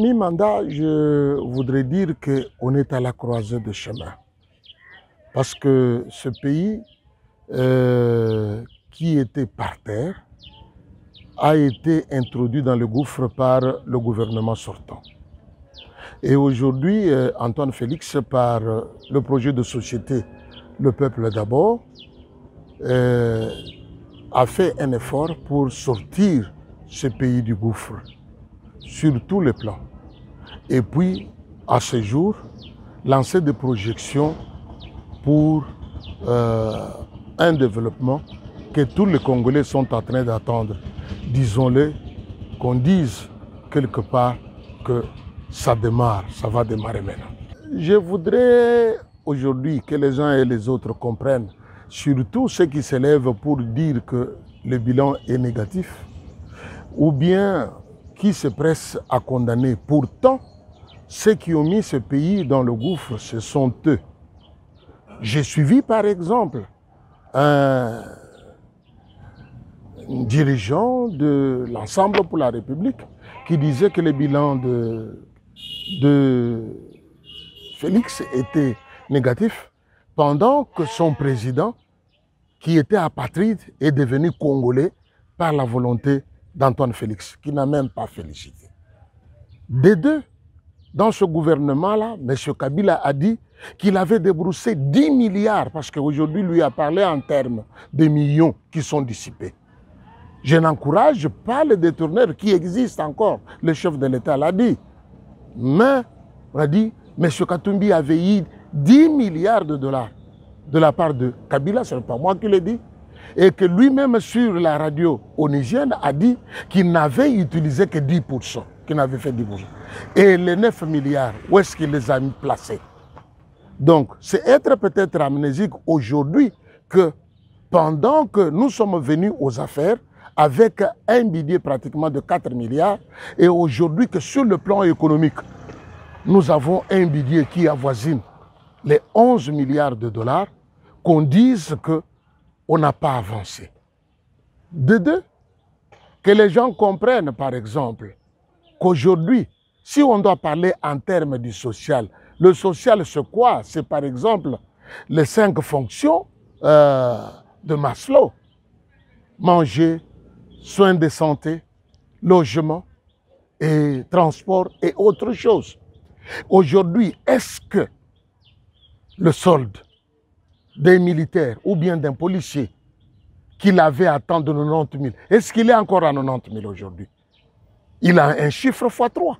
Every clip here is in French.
Mandat, mandat, je voudrais dire qu'on est à la croisée de chemins. Parce que ce pays euh, qui était par terre a été introduit dans le gouffre par le gouvernement sortant. Et aujourd'hui, euh, Antoine Félix, par le projet de société Le Peuple d'abord, euh, a fait un effort pour sortir ce pays du gouffre, sur tous les plans. Et puis, à ce jour, lancer des projections pour euh, un développement que tous les Congolais sont en train d'attendre. Disons-le, qu'on dise quelque part que ça démarre, ça va démarrer maintenant. Je voudrais aujourd'hui que les uns et les autres comprennent, surtout ceux qui s'élèvent pour dire que le bilan est négatif, ou bien qui se pressent à condamner. Pourtant, ceux qui ont mis ce pays dans le gouffre, ce sont eux. J'ai suivi, par exemple, un dirigeant de l'Ensemble pour la République qui disait que le bilan de, de Félix était négatif pendant que son président, qui était apatride, est devenu congolais par la volonté d'Antoine Félix, qui n'a même pas félicité. Des deux, dans ce gouvernement-là, M. Kabila a dit qu'il avait débroussé 10 milliards, parce qu'aujourd'hui, lui a parlé en termes de millions qui sont dissipés. Je n'encourage pas les détourneurs qui existent encore, le chef de l'État l'a dit. Mais, on a dit, M. Katumbi avait eu 10 milliards de dollars de la part de Kabila, ce n'est pas moi qui l'ai dit, et que lui-même sur la radio onisienne a dit qu'il n'avait utilisé que 10% qui n'avait fait du Et les 9 milliards, où est-ce qu'il les a mis placés Donc, c'est être peut-être amnésique aujourd'hui que pendant que nous sommes venus aux affaires, avec un billet pratiquement de 4 milliards, et aujourd'hui que sur le plan économique, nous avons un billet qui avoisine les 11 milliards de dollars, qu'on dise qu'on n'a pas avancé. De deux, que les gens comprennent, par exemple, Aujourd'hui, si on doit parler en termes du social, le social, c'est quoi C'est par exemple les cinq fonctions euh, de Maslow. Manger, soins de santé, logement et transport et autre chose. Aujourd'hui, est-ce que le solde d'un militaire ou bien d'un policier qu'il avait à temps de 90 000, est-ce qu'il est encore à 90 000 aujourd'hui il a un chiffre x3.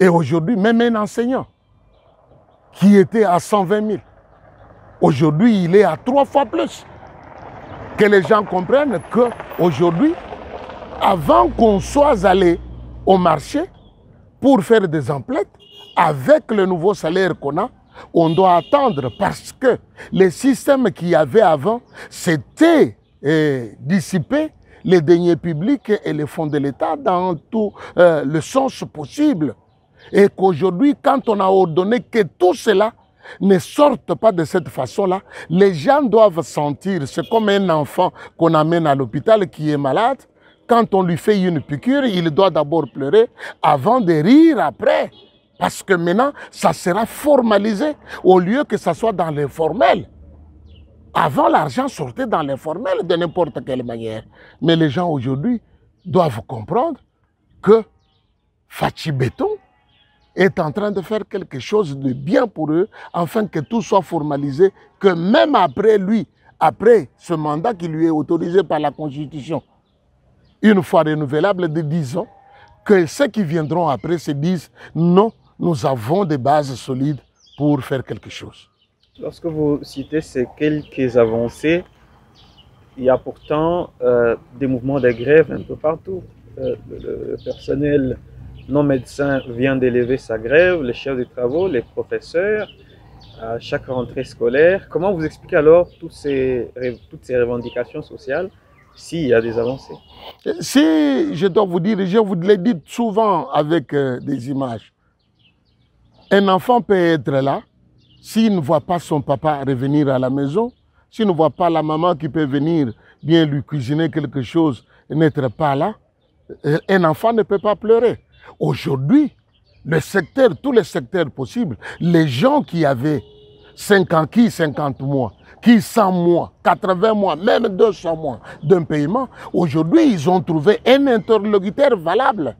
Et aujourd'hui, même un enseignant qui était à 120 000, aujourd'hui, il est à trois fois plus. Que les gens comprennent qu'aujourd'hui, avant qu'on soit allé au marché pour faire des emplettes, avec le nouveau salaire qu'on a, on doit attendre parce que les systèmes qu'il y avait avant s'étaient eh, dissipés les deniers publics et les fonds de l'État dans tout euh, le sens possible. Et qu'aujourd'hui, quand on a ordonné que tout cela ne sorte pas de cette façon-là, les gens doivent sentir, c'est comme un enfant qu'on amène à l'hôpital qui est malade, quand on lui fait une piqûre, il doit d'abord pleurer avant de rire après. Parce que maintenant, ça sera formalisé au lieu que ça soit dans l'informel. Avant, l'argent sortait dans l'informel de n'importe quelle manière. Mais les gens aujourd'hui doivent comprendre que Fatih Béton est en train de faire quelque chose de bien pour eux, afin que tout soit formalisé, que même après lui, après ce mandat qui lui est autorisé par la Constitution, une fois renouvelable de 10 ans, que ceux qui viendront après se disent non, nous avons des bases solides pour faire quelque chose. Lorsque vous citez ces quelques avancées, il y a pourtant euh, des mouvements de grève un peu partout. Euh, le, personnel non médecin vient d'élever sa grève, les chefs de travaux, les professeurs, à chaque rentrée scolaire. Comment vous expliquez alors toutes ces, toutes ces revendications sociales s'il y a des avancées Si je dois vous dire, je vous le dit souvent avec euh, des images, un enfant peut être là, s'il ne voit pas son papa revenir à la maison, s'il ne voit pas la maman qui peut venir bien lui cuisiner quelque chose et n'être pas là, euh, un enfant ne peut pas pleurer. Aujourd'hui, le secteur, tous les secteurs possibles, les gens qui avaient 50 qui 50 mois, qui 100 mois, 80 mois, même 200 mois d'un paiement, aujourd'hui, ils ont trouvé un interlocuteur valable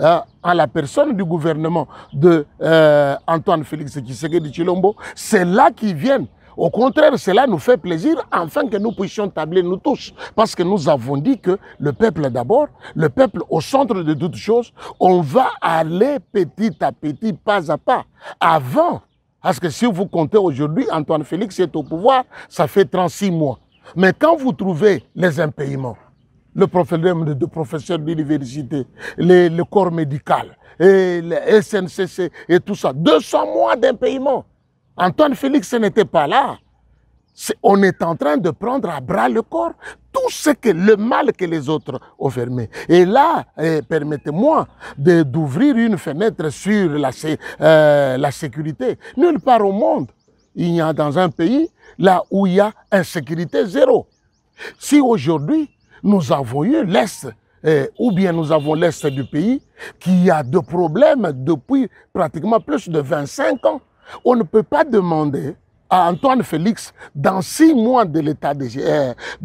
euh, à la personne du gouvernement de euh, Antoine Félix Tshisekedi Chilombo, c'est là qu'ils viennent. Au contraire, cela nous fait plaisir afin que nous puissions tabler nous tous. Parce que nous avons dit que le peuple d'abord, le peuple au centre de toutes choses, on va aller petit à petit, pas à pas, avant. Parce que si vous comptez aujourd'hui, Antoine Félix est au pouvoir, ça fait 36 mois. Mais quand vous trouvez les impayements, le problème de, professeurs d'université, le corps médical, et le SNCC et tout ça. 200 mois d'impayement. Antoine Félix n'était pas là. on est en train de prendre à bras le corps tout ce que le mal que les autres ont fermé. Et là, eh, permettez-moi d'ouvrir une fenêtre sur la, euh, la sécurité. Nulle part au monde, il y a dans un pays là où il y a insécurité zéro. Si aujourd'hui, nous avons eu l'Est, eh, ou bien nous avons l'Est du pays, qui a des problèmes depuis pratiquement plus de 25 ans. On ne peut pas demander à Antoine Félix, dans six mois de l'état de, siège,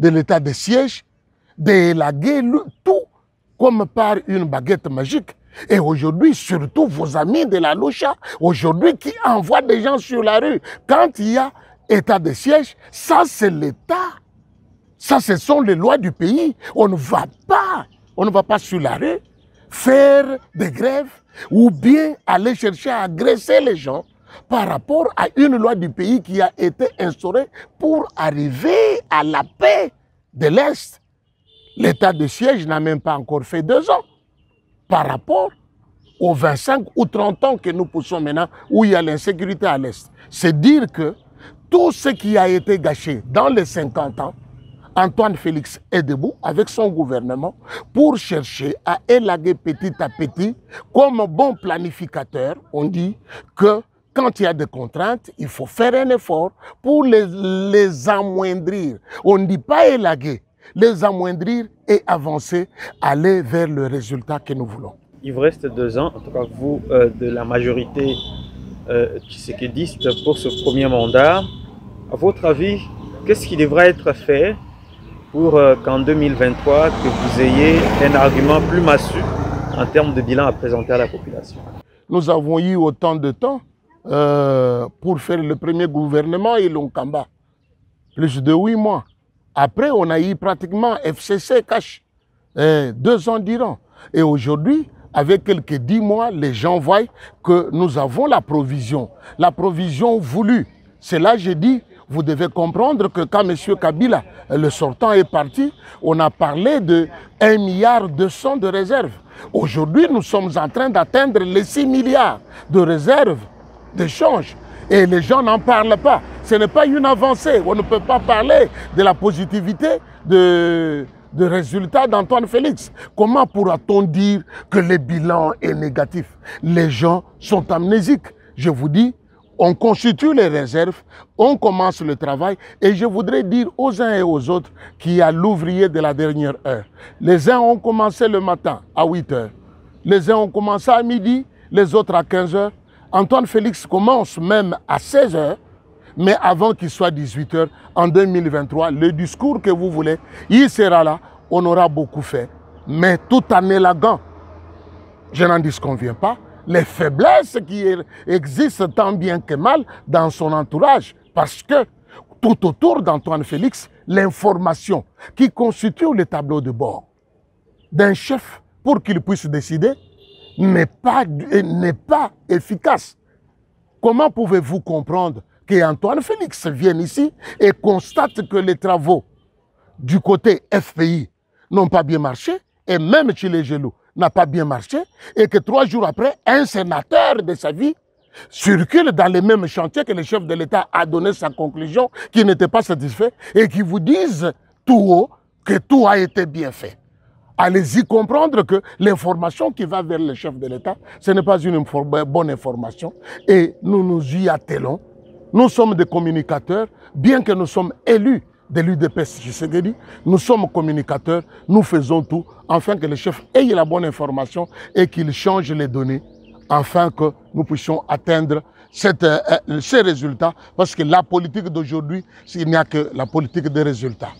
eh, de, de siège, d'élaguer tout comme par une baguette magique. Et aujourd'hui, surtout vos amis de la Locha, aujourd'hui qui envoient des gens sur la rue, quand il y a état de siège, ça c'est l'État ça, ce sont les lois du pays. On ne va pas, on ne va pas l'arrêt faire des grèves ou bien aller chercher à agresser les gens par rapport à une loi du pays qui a été instaurée pour arriver à la paix de l'Est. L'état de siège n'a même pas encore fait deux ans par rapport aux 25 ou 30 ans que nous poussons maintenant où il y a l'insécurité à l'Est. C'est dire que tout ce qui a été gâché dans les 50 ans Antoine Félix est debout avec son gouvernement pour chercher à élaguer petit à petit, comme bon planificateur, on dit que quand il y a des contraintes, il faut faire un effort pour les, amoindrir. On ne dit pas élaguer, les amoindrir et avancer, aller vers le résultat que nous voulons. Il vous reste deux ans, en tout cas vous, euh, de la majorité qui euh, qui s'équidiste pour ce premier mandat. À votre avis, qu'est-ce qui devrait être fait pour euh, qu'en 2023, que vous ayez un argument plus massu en termes de bilan à présenter à la population. Nous avons eu autant de temps euh, pour faire le premier gouvernement et combat plus de huit mois. Après, on a eu pratiquement FCC cash, euh, deux ans d'Iran. Et aujourd'hui, avec quelques dix mois, les gens voient que nous avons la provision, la provision voulue. C'est là, j'ai dit, vous devez comprendre que quand M. Kabila, le sortant, est parti, on a parlé de 1 milliard 200 de réserves. Aujourd'hui, nous sommes en train d'atteindre les 6 milliards de réserves d'échange. Et les gens n'en parlent pas. Ce n'est pas une avancée. On ne peut pas parler de la positivité de, de résultats d'Antoine Félix. Comment pourra-t-on dire que le bilan est négatif Les gens sont amnésiques. Je vous dis, on constitue les réserves, on commence le travail et je voudrais dire aux uns et aux autres qu'il y a l'ouvrier de la dernière heure. Les uns ont commencé le matin à 8 heures, les uns ont commencé à midi, les autres à 15 heures. Antoine Félix commence même à 16 heures, mais avant qu'il soit 18 heures, en 2023, le discours que vous voulez, il sera là, on aura beaucoup fait, mais tout en élagant, Je n'en disconviens pas les faiblesses qui existent tant bien que mal dans son entourage. Parce que tout autour d'Antoine Félix, l'information qui constitue le tableau de bord d'un chef pour qu'il puisse décider n'est pas, pas efficace. Comment pouvez-vous comprendre qu'Antoine Félix vienne ici et constate que les travaux du côté FPI n'ont pas bien marché et même qu'il est jaloux n'a pas bien marché et que trois jours après, un sénateur de sa vie circule dans les mêmes chantiers que le chef de l'État a donné sa conclusion, qui n'était pas satisfait et qui vous disent tout haut que tout a été bien fait. Allez-y comprendre que l'information qui va vers le chef de l'État, ce n'est pas une bonne information et nous nous y attelons. Nous sommes des communicateurs, bien que nous sommes élus de l'UDPS dit, Nous sommes communicateurs, nous faisons tout afin que le chef ait la bonne information et qu'il change les données afin que nous puissions atteindre euh, euh, ces résultats parce que la politique d'aujourd'hui, il n'y a que la politique des résultats.